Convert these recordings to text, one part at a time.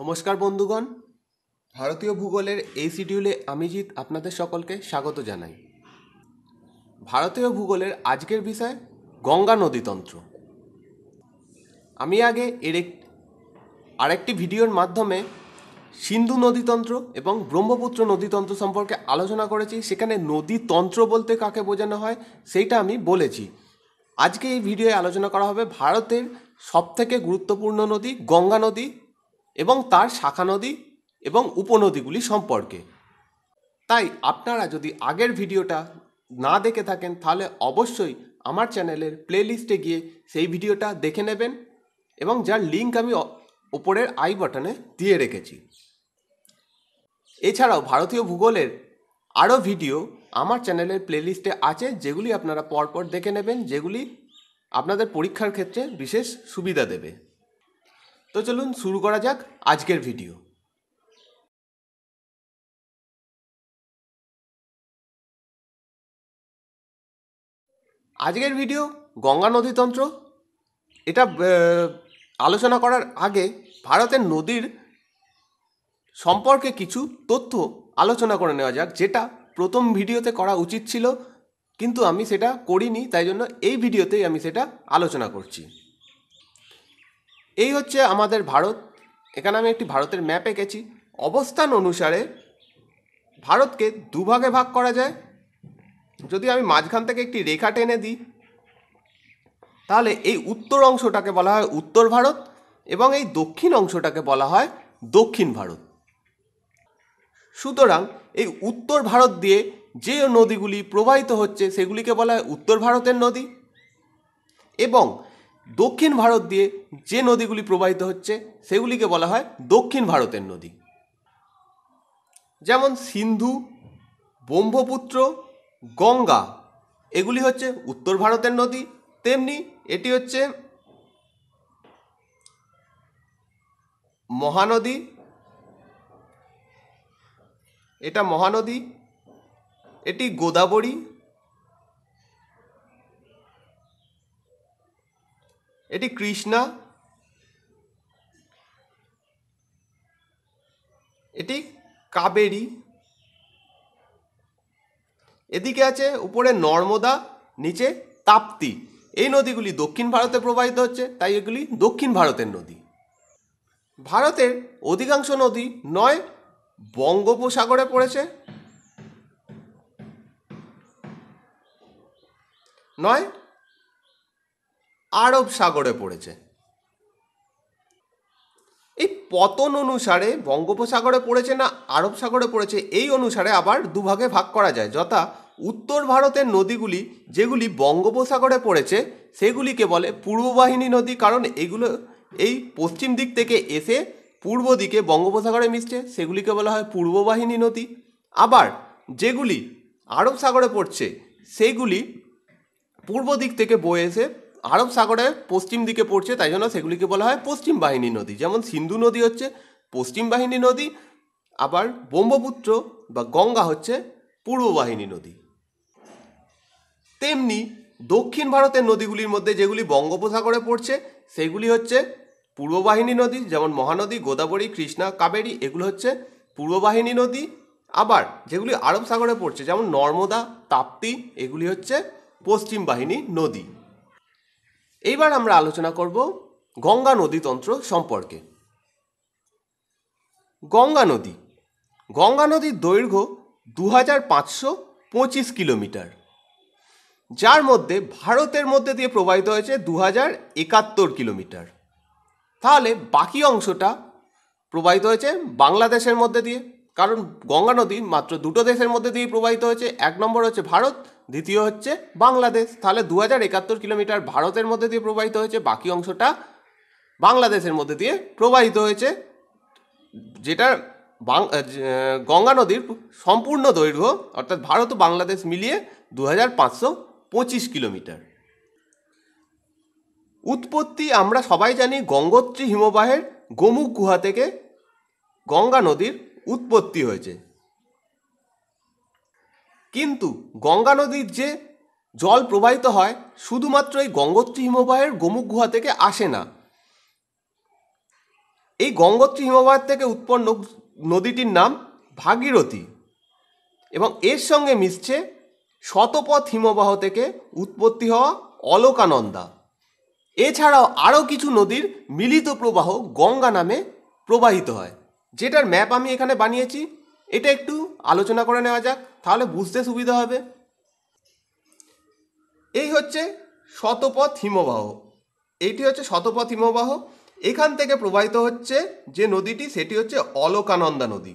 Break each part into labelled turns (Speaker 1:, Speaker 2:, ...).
Speaker 1: নমস্কার বন্ধুগণ ভারতীয় ভূগোলের এই শিডিউলে আমি জিৎ আপনাদের সকলকে স্বাগত জানাই ভারতীয় ভূগোলের আজকের বিষয় গঙ্গা নদীতন্ত্র আমি আগে এর এক আরেকটি ভিডিওর মাধ্যমে সিন্ধু নদীতন্ত্র এবং ব্রহ্মপুত্র নদীতন্ত্র সম্পর্কে আলোচনা করেছি সেখানে নদীতন্ত্র বলতে কাকে বোঝানো হয় সেইটা আমি বলেছি আজকে এই ভিডিওয়ে আলোচনা করা হবে ভারতের সবথেকে গুরুত্বপূর্ণ নদী গঙ্গা নদী এবং তার শাখা নদী এবং উপনদীগুলি সম্পর্কে তাই আপনারা যদি আগের ভিডিওটা না দেখে থাকেন তাহলে অবশ্যই আমার চ্যানেলের প্লেলিস্টে গিয়ে সেই ভিডিওটা দেখে নেবেন এবং যার লিঙ্ক আমি ওপরের আই বাটনে দিয়ে রেখেছি এছাড়াও ভারতীয় ভূগোলের আরও ভিডিও আমার চ্যানেলের প্লেলিস্টে আছে যেগুলি আপনারা পরপর দেখে নেবেন যেগুলি আপনাদের পরীক্ষার ক্ষেত্রে বিশেষ সুবিধা দেবে তো চলুন শুরু করা যাক আজকের ভিডিও আজকের ভিডিও গঙ্গা নদীতন্ত্র এটা আলোচনা করার আগে ভারতের নদীর সম্পর্কে কিছু তথ্য আলোচনা করে নেওয়া যাক যেটা প্রথম ভিডিওতে করা উচিত ছিল কিন্তু আমি সেটা করিনি তাই জন্য এই ভিডিওতেই আমি সেটা আলোচনা করছি এই হচ্ছে আমাদের ভারত এখানে আমি একটি ভারতের ম্যাপ এঁকেছি অবস্থান অনুসারে ভারতকে দুভাগে ভাগ করা যায় যদি আমি মাঝখান থেকে একটি রেখা টেনে দিই তাহলে এই উত্তর অংশটাকে বলা হয় উত্তর ভারত এবং এই দক্ষিণ অংশটাকে বলা হয় দক্ষিণ ভারত সুতরাং এই উত্তর ভারত দিয়ে যে নদীগুলি প্রবাহিত হচ্ছে সেগুলিকে বলা হয় উত্তর ভারতের নদী এবং দক্ষিণ ভারত দিয়ে যে নদীগুলি প্রবাহিত হচ্ছে সেগুলিকে বলা হয় দক্ষিণ ভারতের নদী যেমন সিন্ধু ব্রহ্মপুত্র গঙ্গা এগুলি হচ্ছে উত্তর ভারতের নদী তেমনি এটি হচ্ছে মহানদী এটা মহানদী এটি গোদাবরী এটি কৃষ্ণা এটি কাবেরী এদিকে আছে উপরে নর্মদা নিচে তাপ্তি এই নদীগুলি দক্ষিণ ভারতে প্রবাহিত হচ্ছে তাই এগুলি দক্ষিণ ভারতের নদী ভারতের অধিকাংশ নদী নয় বঙ্গোপসাগরে পড়েছে নয় আরব সাগরে পড়েছে এই পতন অনুসারে বঙ্গোপসাগরে পড়েছে না আরব সাগরে পড়েছে এই অনুসারে আবার দুভাগে ভাগ করা যায় যথা উত্তর ভারতের নদীগুলি যেগুলি বঙ্গোপসাগরে পড়েছে সেগুলিকে বলে পূর্ববাহিনী নদী কারণ এগুলো এই পশ্চিম দিক থেকে এসে পূর্ব দিকে বঙ্গোপসাগরে মিশছে সেগুলিকে বলা হয় পূর্ববাহিনী নদী আবার যেগুলি আরব সাগরে পড়ছে সেগুলি পূর্ব দিক থেকে বয়ে এসে আরব সাগরে পশ্চিম দিকে পড়ছে তাই জন্য সেগুলিকে বলা হয় পশ্চিম বাহিনী নদী যেমন সিন্ধু নদী হচ্ছে পশ্চিম বাহিনী নদী আবার ব্রহ্মপুত্র বা গঙ্গা হচ্ছে পূর্ব বাহিনী নদী তেমনি দক্ষিণ ভারতের নদীগুলির মধ্যে যেগুলি বঙ্গোপসাগরে পড়ছে সেগুলি হচ্ছে পূর্ববাহিনী নদী যেমন মহানদী গোদাবরী কৃষ্ণা কাবেরী এগুলো হচ্ছে পূর্ববাহিনী নদী আবার যেগুলি আরব সাগরে পড়ছে যেমন নর্মদা তাপ্তি এগুলি হচ্ছে পশ্চিম বাহিনী নদী এইবার আমরা আলোচনা করব গঙ্গা নদীতন্ত্র সম্পর্কে গঙ্গা নদী গঙ্গা নদীর দৈর্ঘ্য দু কিলোমিটার যার মধ্যে ভারতের মধ্যে দিয়ে প্রবাহিত হয়েছে দু একাত্তর কিলোমিটার তাহলে বাকি অংশটা প্রবাহিত হয়েছে বাংলাদেশের মধ্যে দিয়ে কারণ গঙ্গা নদী মাত্র দুটো দেশের মধ্যে দিয়ে প্রবাহিত হয়েছে এক নম্বর হচ্ছে ভারত দ্বিতীয় হচ্ছে বাংলাদেশ তাহলে দু হাজার একাত্তর কিলোমিটার ভারতের মধ্যে দিয়ে প্রবাহিত হয়েছে বাকি অংশটা বাংলাদেশের মধ্যে দিয়ে প্রবাহিত হয়েছে যেটা গঙ্গা নদীর সম্পূর্ণ দৈর্ঘ্য অর্থাৎ ভারত ও বাংলাদেশ মিলিয়ে দু হাজার পাঁচশো পঁচিশ কিলোমিটার উৎপত্তি আমরা সবাই জানি গঙ্গোত্রী হিমবাহের গোমুখ গুহা থেকে গঙ্গা নদীর উৎপত্তি হয়েছে কিন্তু গঙ্গা নদীর যে জল প্রবাহিত হয় শুধুমাত্র এই গঙ্গোত্রী হিমবাহের গোমুখ গুহা থেকে আসে না এই গঙ্গোত্রী হিমবাহ থেকে উৎপন্ন নদীটির নাম ভাগীরথী এবং এর সঙ্গে মিশছে শতপথ হিমবাহ থেকে উৎপত্তি হওয়া অলোকানন্দা এছাড়াও আরও কিছু নদীর মিলিত প্রবাহ গঙ্গা নামে প্রবাহিত হয় যেটার ম্যাপ আমি এখানে বানিয়েছি এটা একটু আলোচনা করে নেওয়া যাক তাহলে বুঝতে সুবিধা হবে এই হচ্ছে শতপথ হিমবাহ এইটি হচ্ছে শতপথ হিমবাহ এখান থেকে প্রবাহিত হচ্ছে যে নদীটি সেটি হচ্ছে অলকানন্দা নদী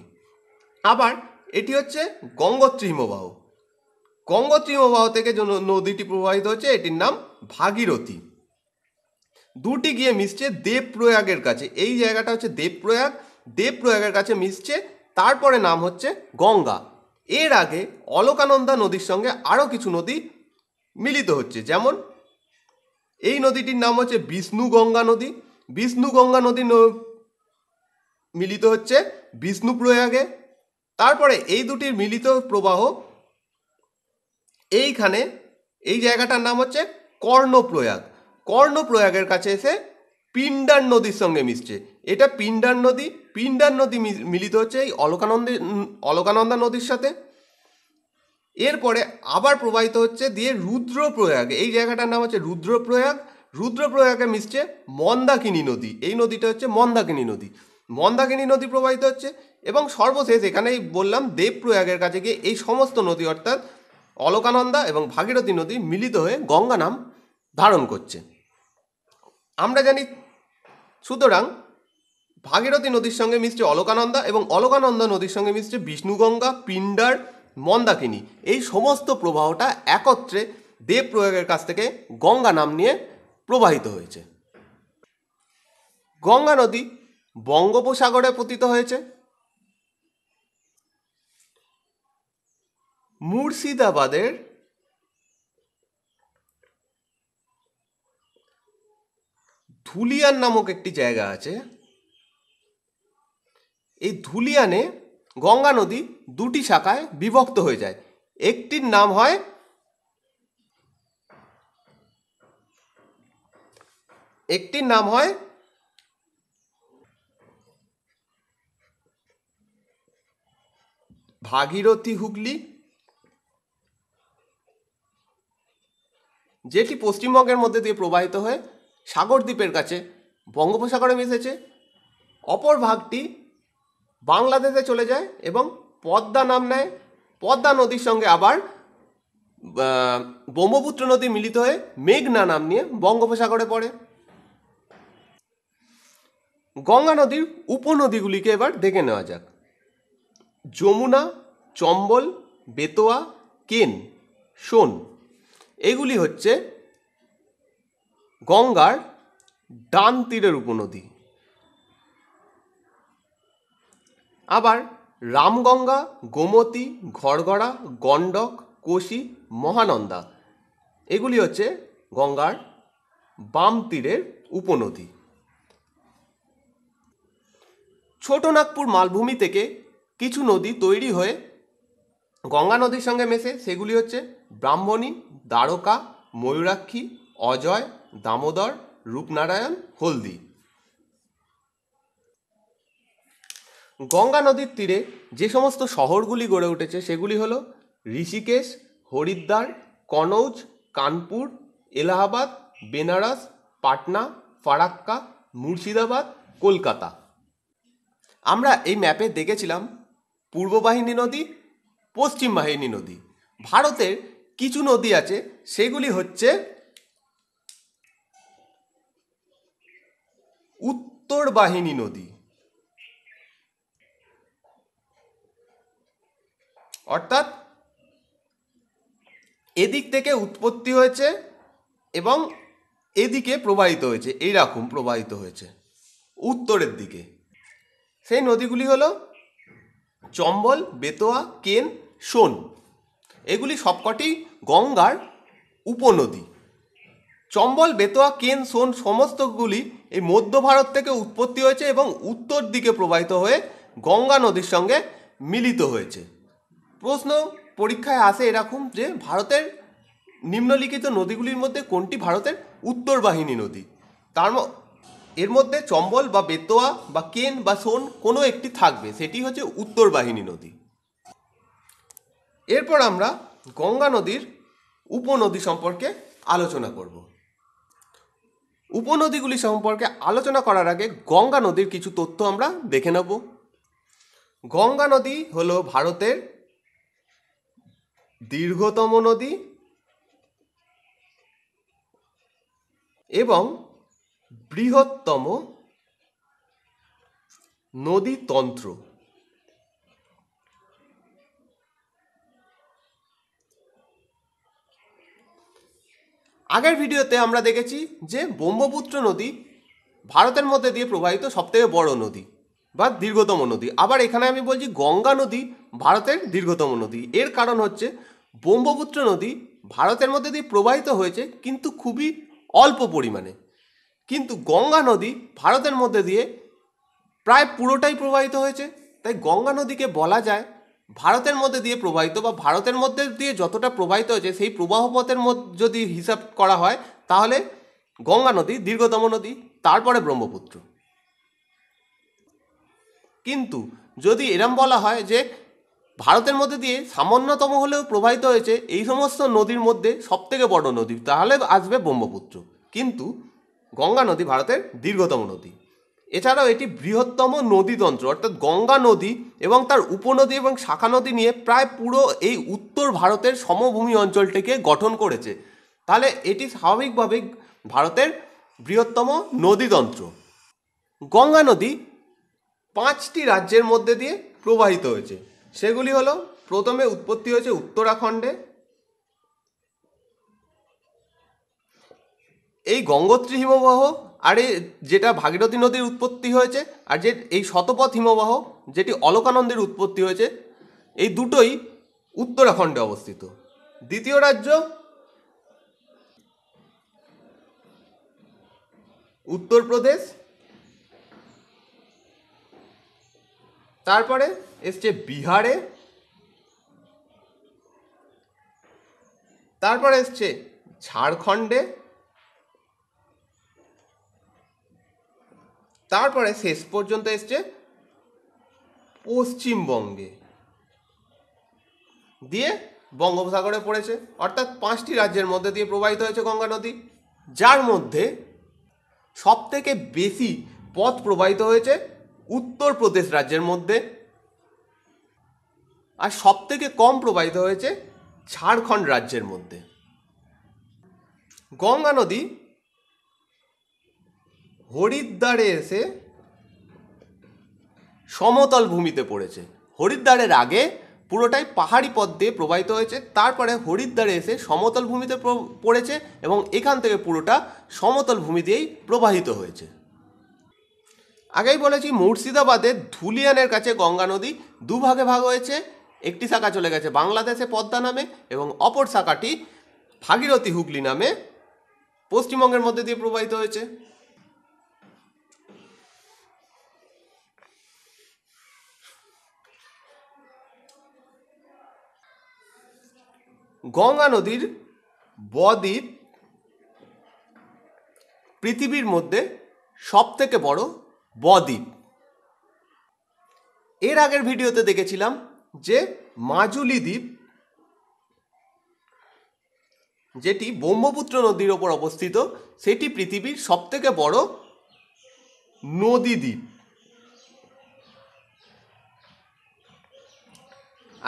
Speaker 1: আবার এটি হচ্ছে গঙ্গোত্রী হিমবাহ গঙ্গোত্রী হিমবাহ থেকে যে নদীটি প্রবাহিত হচ্ছে এটির নাম ভাগীরথী দুটি গিয়ে মিশছে দেবপ্রয়াগের কাছে এই জায়গাটা হচ্ছে দেবপ্রয়াগ দেবপ্রয়াগের কাছে মিশছে তারপরে নাম হচ্ছে গঙ্গা এর আগে অলকানন্দা নদীর সঙ্গে আরও কিছু নদী মিলিত হচ্ছে যেমন এই নদীটির নাম হচ্ছে বিষ্ণু গঙ্গা নদী বিষ্ণু গঙ্গা নদী মিলিত হচ্ছে বিষ্ণু প্রয়াগে তারপরে এই দুটির মিলিত প্রবাহ এইখানে এই জায়গাটার নাম হচ্ছে কর্ণপ্রয়াগ কর্ণপ্রয়াগের কাছে এসে পিন্ডার নদীর সঙ্গে মিশছে এটা পিণ্ডার নদী পিন্ডার নদী মিলিত হচ্ছে এই অলকানন্দে অলকানন্দা নদীর সাথে এরপরে আবার প্রবাহিত হচ্ছে দিয়ে রুদ্রপ্রয়াগ এই জায়গাটার নাম হচ্ছে রুদ্রপ্রয়াগ রুদ্রপ্রয়াগে মিশছে মন্দাকিনী নদী এই নদীটা হচ্ছে মন্দাকিনী নদী মন্দাকিনী নদী প্রবাহিত হচ্ছে এবং সর্বশেষ এখানেই বললাম দেবপ্রয়াগের কাছে গিয়ে এই সমস্ত নদী অর্থাৎ অলকানন্দা এবং ভাগীরথী নদী মিলিত হয়ে গঙ্গা নাম ধারণ করছে আমরা জানি সুতরাং ভাগীরথী নদীর সঙ্গে মিশছে অলকানন্দা এবং অলকানন্দা নদীর সঙ্গে মিশছে বিষ্ণুগঙ্গা পিণ্ডার মন্দাকিনী এই সমস্ত প্রবাহটা একত্রে দেব প্রয়োগের কাছ থেকে গঙ্গা নাম নিয়ে প্রবাহিত হয়েছে গঙ্গা নদী বঙ্গোপসাগরে পতিত হয়েছে মুর্শিদাবাদের ধুলিয়ান নামক একটি জায়গা আছে এই ধুলিয়ানে গঙ্গা নদী দুটি শাখায় বিভক্ত হয়ে যায় একটির নাম হয় একটির নাম হয় ভাগীরথী হুগলি যেটি পশ্চিমবঙ্গের মধ্যে দিয়ে প্রবাহিত হয় সাগরদ্বীপের কাছে বঙ্গোপসাগরে মিশেছে অপর ভাগটি বাংলাদেশে চলে যায় এবং পদ্মা নাম নেয় পদ্মা নদীর সঙ্গে আবার ব্রহ্মপুত্র নদী মিলিত হয়ে মেঘনা নাম নিয়ে বঙ্গোপসাগরে পড়ে গঙ্গা নদীর উপনদীগুলিকে এবার দেখে নেওয়া যাক যমুনা চম্বল বেতোয়া কেন সোন এগুলি হচ্ছে গঙ্গার ডান তীরের উপনদী আবার রামগঙ্গা গোমতী ঘরগড়া গণ্ডক কোশি মহানন্দা এগুলি হচ্ছে গঙ্গার বাম তীরের উপনদী ছোট নাগপুর মালভূমি থেকে কিছু নদী তৈরি হয়ে গঙ্গা নদীর সঙ্গে মেশে সেগুলি হচ্ছে ব্রাহ্মণী দ্বারকা ময়ূরাক্ষী অজয় দামোদর রূপনারায়ণ হলদি গঙ্গা নদীর তীরে যে সমস্ত শহরগুলি গড়ে উঠেছে সেগুলি হলো ঋষিকেশ হরিদ্বার কনৌজ কানপুর এলাহাবাদ বেনারস পাটনা ফারাক্কা মুর্শিদাবাদ কলকাতা আমরা এই ম্যাপে দেখেছিলাম পূর্ব বাহিনী নদী পশ্চিম বাহিনী নদী ভারতের কিছু নদী আছে সেগুলি হচ্ছে উত্তর বাহিনী নদী অর্থাৎ এদিক থেকে উৎপত্তি হয়েছে এবং এদিকে প্রবাহিত হয়েছে এইরকম প্রবাহিত হয়েছে উত্তরের দিকে সেই নদীগুলি হলো চম্বল বেতোয়া কেন সোন এগুলি সবকটি গঙ্গার উপনদী চম্বল বেতোয়া কেন সোন সমস্তগুলি এই মধ্য ভারত থেকে উৎপত্তি হয়েছে এবং উত্তর দিকে প্রবাহিত হয়ে গঙ্গা নদীর সঙ্গে মিলিত হয়েছে প্রশ্ন পরীক্ষায় আসে এরকম যে ভারতের নিম্নলিখিত নদীগুলির মধ্যে কোনটি ভারতের উত্তর বাহিনী নদী তার এর মধ্যে চম্বল বা বেতোয়া বা কেন বা সোন কোনো একটি থাকবে সেটি হচ্ছে উত্তর বাহিনী নদী এরপর আমরা গঙ্গা নদীর উপনদী সম্পর্কে আলোচনা করবো উপনদীগুলি সম্পর্কে আলোচনা করার আগে গঙ্গা নদীর কিছু তথ্য আমরা দেখে নেব গঙ্গা নদী হলো ভারতের দীর্ঘতম নদী এবং বৃহত্তম নদীতন্ত্র আগের ভিডিওতে আমরা দেখেছি যে ব্রহ্মপুত্র নদী ভারতের মধ্যে দিয়ে প্রবাহিত সবথেকে বড় নদী বা দীর্ঘতম নদী আবার এখানে আমি বলছি গঙ্গা নদী ভারতের দীর্ঘতম নদী এর কারণ হচ্ছে ব্রহ্মপুত্র নদী ভারতের মধ্যে দিয়ে প্রবাহিত হয়েছে কিন্তু খুবই অল্প পরিমাণে কিন্তু গঙ্গা নদী ভারতের মধ্যে দিয়ে প্রায় পুরোটাই প্রবাহিত হয়েছে তাই গঙ্গা নদীকে বলা যায় ভারতের মধ্যে দিয়ে প্রবাহিত বা ভারতের মধ্যে দিয়ে যতটা প্রবাহিত হয়েছে সেই প্রবাহ পথের যদি হিসাব করা হয় তাহলে গঙ্গা নদী দীর্ঘতম নদী তারপরে ব্রহ্মপুত্র কিন্তু যদি এরম বলা হয় যে ভারতের মধ্যে দিয়ে সামান্যতম হলেও প্রবাহিত হয়েছে এই সমস্ত নদীর মধ্যে সব থেকে বড় নদী তাহলে আসবে ব্রহ্মপুত্র কিন্তু গঙ্গা নদী ভারতের দীর্ঘতম নদী এছাড়াও এটি বৃহত্তম নদীতন্ত্র অর্থাৎ গঙ্গা নদী এবং তার উপনদী এবং শাখা নদী নিয়ে প্রায় পুরো এই উত্তর ভারতের সমভূমি অঞ্চলটিকে গঠন করেছে তাহলে এটি স্বাভাবিকভাবে ভারতের বৃহত্তম নদীতন্ত্র গঙ্গা নদী পাঁচটি রাজ্যের মধ্যে দিয়ে প্রবাহিত হয়েছে সেগুলি হলো প্রথমে উৎপত্তি হয়েছে উত্তরাখণ্ডে এই গঙ্গোত্রী হিমবাহ আরে যেটা ভাগীরথী নদীর উৎপত্তি হয়েছে আর যে এই শতপথ হিমবাহ যেটি অলকানন্দের উৎপত্তি হয়েছে এই দুটোই উত্তরাখণ্ডে অবস্থিত দ্বিতীয় রাজ্য উত্তরপ্রদেশ তারপরে এসছে বিহারে তারপরে এসছে ঝাড়খণ্ডে তারপরে শেষ পর্যন্ত এসছে পশ্চিমবঙ্গে দিয়ে বঙ্গোপসাগরে পড়েছে অর্থাৎ পাঁচটি রাজ্যের মধ্যে দিয়ে প্রবাহিত হয়েছে গঙ্গা নদী যার মধ্যে সব থেকে বেশি পথ প্রবাহিত হয়েছে উত্তরপ্রদেশ রাজ্যের মধ্যে আর সব থেকে কম প্রবাহিত হয়েছে ঝাড়খণ্ড রাজ্যের মধ্যে গঙ্গা নদী হরিদ্বারে এসে সমতল ভূমিতে পড়েছে হরিদ্বারের আগে পুরোটাই পাহাড়ি পথ দিয়ে প্রবাহিত হয়েছে তারপরে হরিদ্বারে এসে সমতল ভূমিতে পড়েছে এবং এখান থেকে পুরোটা সমতল ভূমি দিয়েই প্রবাহিত হয়েছে আগেই বলেছি মুর্শিদাবাদের ধুলিয়ানের কাছে গঙ্গা নদী দুভাগে ভাগ হয়েছে একটি শাখা চলে গেছে বাংলাদেশে পদ্মা নামে এবং অপর শাখাটি ভাগীরথী হুগলি নামে পশ্চিমবঙ্গের মধ্যে দিয়ে প্রবাহিত হয়েছে গঙ্গা নদীর বদ্বীপ পৃথিবীর মধ্যে সবথেকে বড় বদ্বীপ এর আগের ভিডিওতে দেখেছিলাম যে মাজুলি দ্বীপ যেটি ব্রহ্মপুত্র নদীর ওপর অবস্থিত সেটি পৃথিবীর সবথেকে বড় নদী দ্বীপ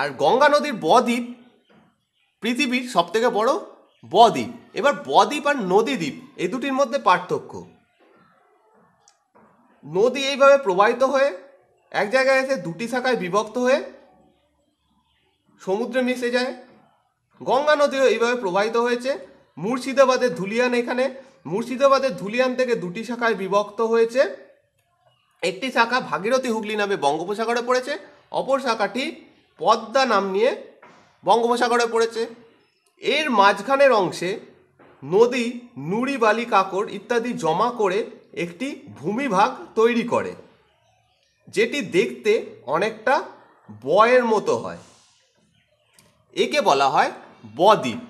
Speaker 1: আর গঙ্গা নদীর বদ্বীপ পৃথিবীর সবথেকে বড় বদ্বীপ এবার বদ্বীপ আর নদী দ্বীপ এই দুটির মধ্যে পার্থক্য নদী এইভাবে প্রবাহিত হয়ে এক জায়গায় এসে দুটি শাখায় বিভক্ত হয়ে সমুদ্রে মিশে যায় গঙ্গা নদীও এইভাবে প্রবাহিত হয়েছে মুর্শিদাবাদের ধুলিয়ান এখানে মুর্শিদাবাদের ধুলিয়ান থেকে দুটি শাখায় বিভক্ত হয়েছে একটি শাখা ভাগীরথী হুগলি নামে বঙ্গোপসাগরে পড়েছে অপর শাখাটি পদ্মা নাম নিয়ে বঙ্গোপসাগরে পড়েছে এর মাঝখানের অংশে নদী নুড়ি বালি কাকড় ইত্যাদি জমা করে একটি ভূমিভাগ তৈরি করে যেটি দেখতে অনেকটা বয়ের মতো হয় একে বলা হয় বদ্বীপ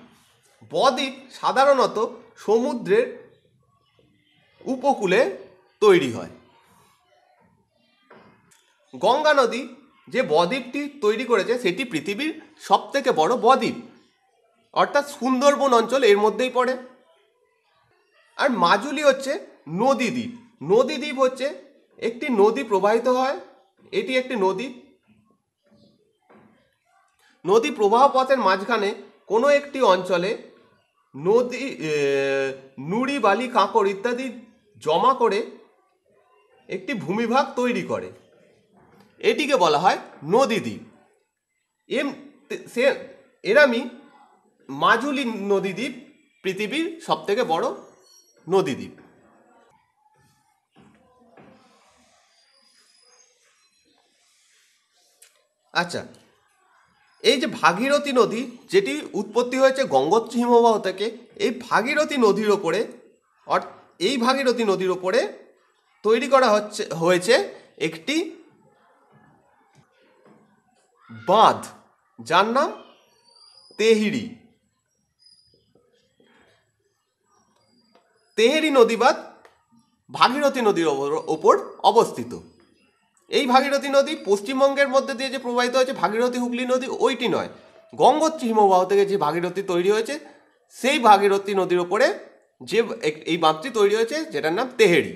Speaker 1: বদ্বীপ সাধারণত সমুদ্রের উপকূলে তৈরি হয় গঙ্গা নদী যে বদ্বীপটি তৈরি করেছে সেটি পৃথিবীর সবথেকে বড় বদ্বীপ অর্থাৎ সুন্দরবন অঞ্চল এর মধ্যেই পড়ে আর মাজুলি হচ্ছে নদী দ্বীপ নদী দ্বীপ হচ্ছে একটি নদী প্রবাহিত হয় এটি একটি নদী নদী প্রবাহ পথের মাঝখানে কোনো একটি অঞ্চলে নদী নুড়ি বালি কাঁকড় ইত্যাদি জমা করে একটি ভূমিভাগ তৈরি করে এটিকে বলা হয় নদী দ্বীপ এম সে এরামই মাজুলি নদী দ্বীপ পৃথিবীর থেকে বড় নদী দ্বীপ আচ্ছা এই যে ভাগীরথী নদী যেটি উৎপত্তি হয়েছে গঙ্গোত্র হিমবাহ থেকে এই ভাগীরথী নদীর ওপরে এই ভাগীরথী নদীর ওপরে তৈরি করা হচ্ছে হয়েছে একটি বাঁধ যার নাম তেহিড়ি তেহেরি নদী বাঁধ ভাগীরথী নদীর ওপর অবস্থিত এই ভাগীরথী নদী পশ্চিমবঙ্গের মধ্যে দিয়ে যে প্রবাহিত হয়েছে ভাগীরথী হুগলি নদী ওইটি নয় গঙ্গোত্রী হিমবাহ থেকে যে ভাগীরথী তৈরি হয়েছে সেই ভাগীরথী নদীর ওপরে যে এই বাঁধটি তৈরি হয়েছে যেটার নাম তেহেরি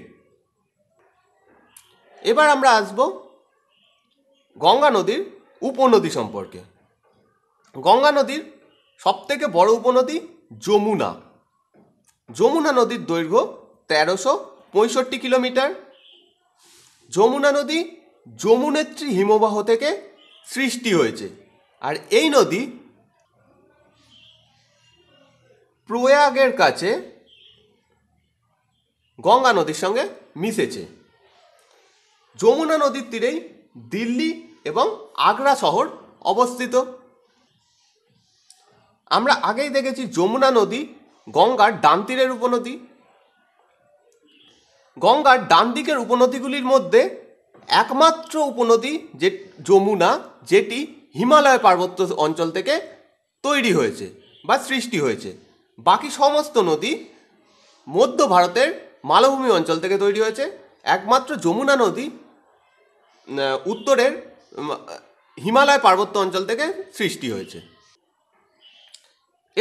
Speaker 1: এবার আমরা আসব গঙ্গা নদীর উপনদী সম্পর্কে গঙ্গা নদীর সবথেকে বড় উপনদী যমুনা যমুনা নদীর দৈর্ঘ্য তেরোশো পঁয়ষট্টি কিলোমিটার যমুনা নদী যমুনেত্রী হিমবাহ থেকে সৃষ্টি হয়েছে আর এই নদী প্রয়াগের কাছে গঙ্গা নদীর সঙ্গে মিশেছে যমুনা নদীর তীরেই দিল্লি এবং আগ্রা শহর অবস্থিত আমরা আগেই দেখেছি যমুনা নদী গঙ্গার ডান তীরের উপনদী গঙ্গার ডান দিকের উপনদীগুলির মধ্যে একমাত্র উপনদী যে যমুনা যেটি হিমালয় পার্বত্য অঞ্চল থেকে তৈরি হয়েছে বা সৃষ্টি হয়েছে বাকি সমস্ত নদী মধ্য ভারতের মালভূমি অঞ্চল থেকে তৈরি হয়েছে একমাত্র যমুনা নদী উত্তরের হিমালয় পার্বত্য অঞ্চল থেকে সৃষ্টি হয়েছে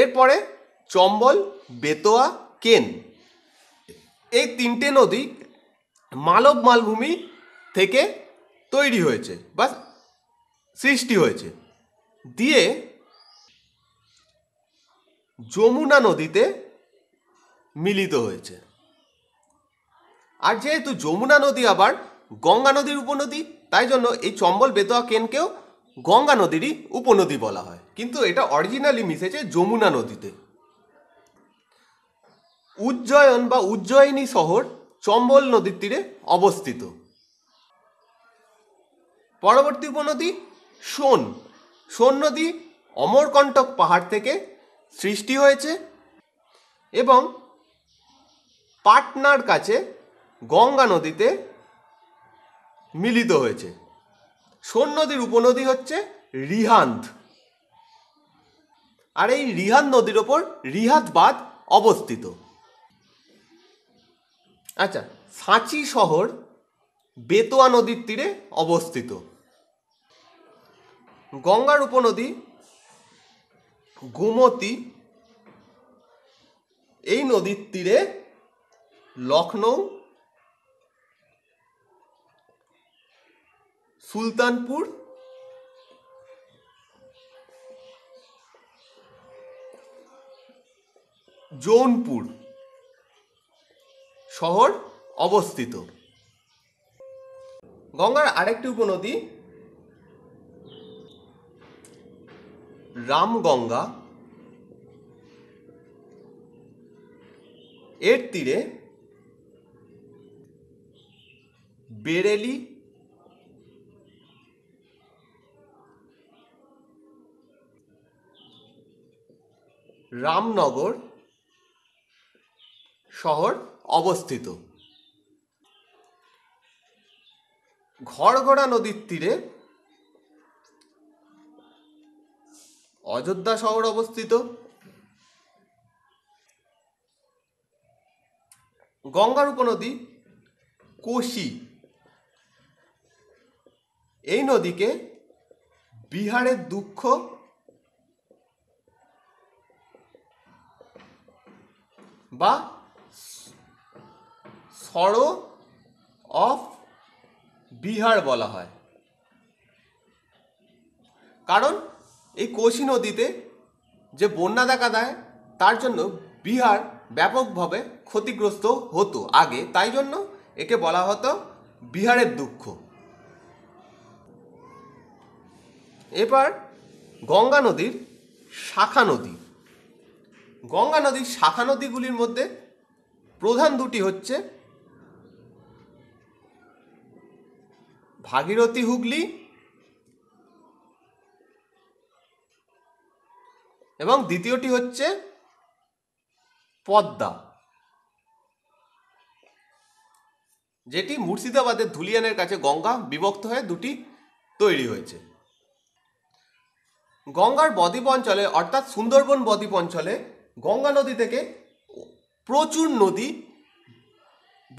Speaker 1: এরপরে চম্বল বেতোয়া কেন এই তিনটে নদী মালব মালভূমি থেকে তৈরি হয়েছে বা সৃষ্টি হয়েছে দিয়ে যমুনা নদীতে মিলিত হয়েছে আর যেহেতু যমুনা নদী আবার গঙ্গা নদীর উপনদী তাই জন্য এই চম্বল বেতোয়া কেনকেও গঙ্গা নদীরই উপনদী বলা হয় কিন্তু এটা অরিজিনালি মিশেছে যমুনা নদীতে উজ্জয়ন বা উজ্জয়িনী শহর চম্বল নদীর তীরে অবস্থিত পরবর্তী উপনদী সোন সোন নদী অমরকণ্টক পাহাড় থেকে সৃষ্টি হয়েছে এবং পাটনার কাছে গঙ্গা নদীতে মিলিত হয়েছে সোন নদীর উপনদী হচ্ছে রিহান্দ আর এই রিহান নদীর ওপর রিহাদ বাঁধ অবস্থিত আচ্ছা সাঁচি শহর বেতোয়া নদীর তীরে অবস্থিত গঙ্গার উপনদী গোমতী এই নদীর তীরে লখনৌ সুলতানপুর জৌনপুর শহর অবস্থিত গঙ্গার আরেকটি উপনদী রামগঙ্গা এর তীরে বেরেলি রামনগর শহর অবস্থিত ঘরঘড়া নদীর তীরে অযোধ্যা শহর অবস্থিত গঙ্গার উপনদী কোশি এই নদীকে বিহারের দুঃখ বা সরো অফ বিহার বলা হয় কারণ এই কোশি নদীতে যে বন্যা দেখা দেয় তার জন্য বিহার ব্যাপকভাবে ক্ষতিগ্রস্ত হতো আগে তাই জন্য একে বলা হতো বিহারের দুঃখ এবার গঙ্গা নদীর শাখা নদী গঙ্গা নদীর শাখা নদীগুলির মধ্যে প্রধান দুটি হচ্ছে ভাগীরথী হুগলি এবং দ্বিতীয়টি হচ্ছে পদ্মা যেটি মুর্শিদাবাদের ধুলিয়ানের কাছে গঙ্গা বিভক্ত হয়ে দুটি তৈরি হয়েছে গঙ্গার বদ্বীপ অঞ্চলে অর্থাৎ সুন্দরবন বদ্বীপ অঞ্চলে গঙ্গা নদী থেকে প্রচুর নদী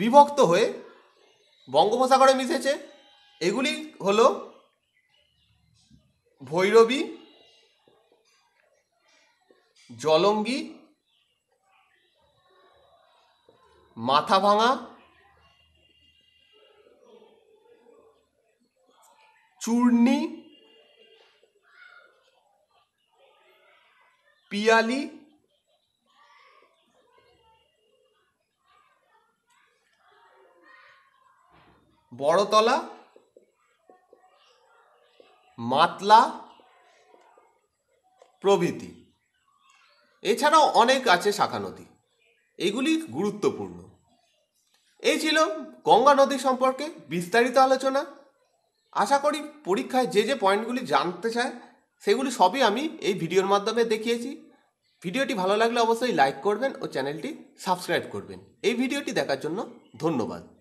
Speaker 1: বিভক্ত হয়ে বঙ্গোপসাগরে মিশেছে এগুলি হল ভৈরবী জলঙ্গি মাথাভাঙা চূর্ণি পিয়ালি বড়তলা মাতলা প্রভৃতি এছাড়াও অনেক আছে শাখা নদী এগুলি গুরুত্বপূর্ণ এই ছিল গঙ্গা নদী সম্পর্কে বিস্তারিত আলোচনা আশা করি পরীক্ষায় যে যে পয়েন্টগুলি জানতে চায় সেগুলি সবই আমি এই ভিডিওর মাধ্যমে দেখিয়েছি ভিডিওটি ভালো লাগলে অবশ্যই লাইক করবেন ও চ্যানেলটি সাবস্ক্রাইব করবেন এই ভিডিওটি দেখার জন্য ধন্যবাদ